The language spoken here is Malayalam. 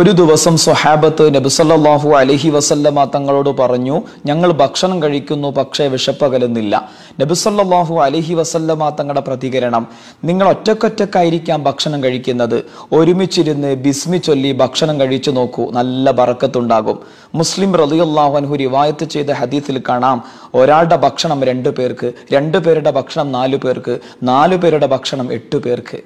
ഒരു ദിവസം സൊഹാബത്ത് നബിസല്ലാഹു അലഹി വസല്ലമ തങ്ങളോട് പറഞ്ഞു ഞങ്ങൾ ഭക്ഷണം കഴിക്കുന്നു പക്ഷേ വിശപ്പകലുന്നില്ല നബിസല്ലാഹു അലഹി വസല്ലമ തങ്ങളുടെ പ്രതികരണം നിങ്ങൾ ഒറ്റക്കൊറ്റക്കായിരിക്കാം ഭക്ഷണം കഴിക്കുന്നത് ഒരുമിച്ചിരുന്ന് ബിസ്മി ചൊല്ലി ഭക്ഷണം കഴിച്ചു നോക്കൂ നല്ല ബറക്കത്തുണ്ടാകും മുസ്ലിം റതിയുള്ളാഹുഹു അൻഹു റിവായത്ത് ചെയ്ത ഹദീസിൽ കാണാം ഒരാളുടെ ഭക്ഷണം രണ്ടു പേർക്ക് രണ്ടു പേരുടെ ഭക്ഷണം നാലു പേർക്ക് നാലു പേരുടെ ഭക്ഷണം എട്ടു പേർക്ക്